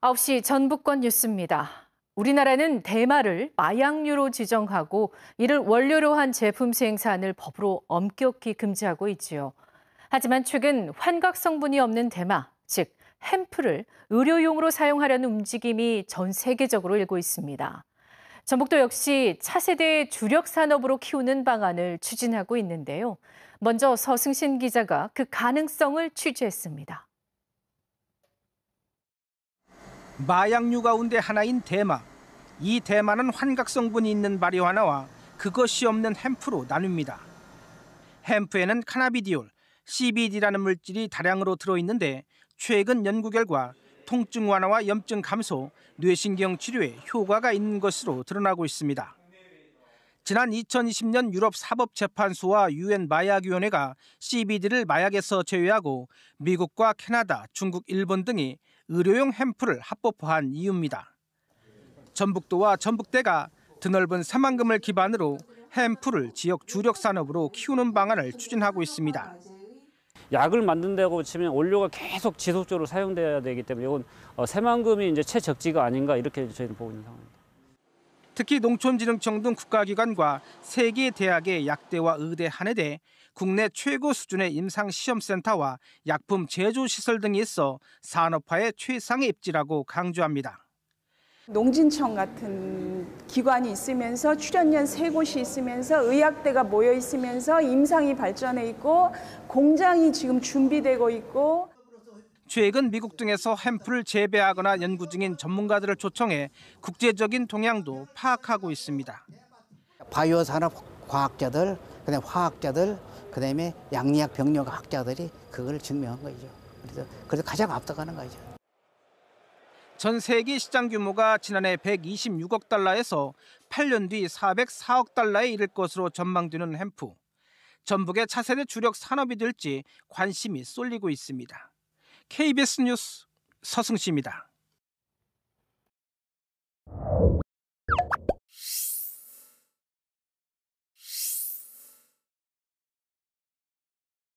9시 전북권 뉴스입니다. 우리나라는 대마를 마약류로 지정하고 이를 원료로 한 제품 생산을 법으로 엄격히 금지하고 있지요. 하지만 최근 환각 성분이 없는 대마, 즉 햄프를 의료용으로 사용하려는 움직임이 전 세계적으로 일고 있습니다. 전북도 역시 차세대 주력 산업으로 키우는 방안을 추진하고 있는데요. 먼저 서승신 기자가 그 가능성을 취재했습니다. 마약류 가운데 하나인 대마. 이 대마는 환각 성분이 있는 마리화나와 그것이 없는 햄프로 나눕니다. 햄프에는 카나비디올, CBD라는 물질이 다량으로 들어있는데 최근 연구 결과 통증 완화와 염증 감소, 뇌신경 치료에 효과가 있는 것으로 드러나고 있습니다. 지난 2020년 유럽 사법재판소와 유엔 마약위원회가 CBD를 마약에서 제외하고 미국과 캐나다, 중국, 일본 등이 의료용 햄프를 합법화한 이유입니다. 전북도와 전북대가 드넓은 사만금을 기반으로 햄프를 지역 주력 산업으로 키우는 방안을 추진하고 있습니다. 약을 만든다고 치면 원료가 계속 지속적으로 사용돼야 되기 때문에 이건 어, 새만금이 이제 최적지가 아닌가 이렇게 저희는 보고 있는 상황입니다. 특히 농촌진흥청 등 국가기관과 세계 대학의 약대와 의대, 한의대, 국내 최고 수준의 임상시험센터와 약품 제조시설 등이 있어 산업화의 최상의 입지라고 강조합니다. 농진청 같은 기관이 있으면서 출연연 세 곳이 있으면서 의학대가 모여 있으면서 임상이 발전해 있고 공장이 지금 준비되고 있고 최근 미국 등에서 햄프를 재배하거나 연구 중인 전문가들을 초청해 국제적인 동향도 파악하고 있습니다. 바이오 산업 과학자들, 그다음 화학자들, 그다음에 양리학 병력 학자들이 그걸 증명한 거죠. 그래서 그래서 가장 앞서가는 거죠. 전 세계 시장 규모가 지난해 126억 달러에서 8년 뒤 404억 달러에 이를 것으로 전망되는 햄프. 전북의 차세대 주력 산업이 될지 관심이 쏠리고 있습니다. KBS 뉴스 서승 씨입니다.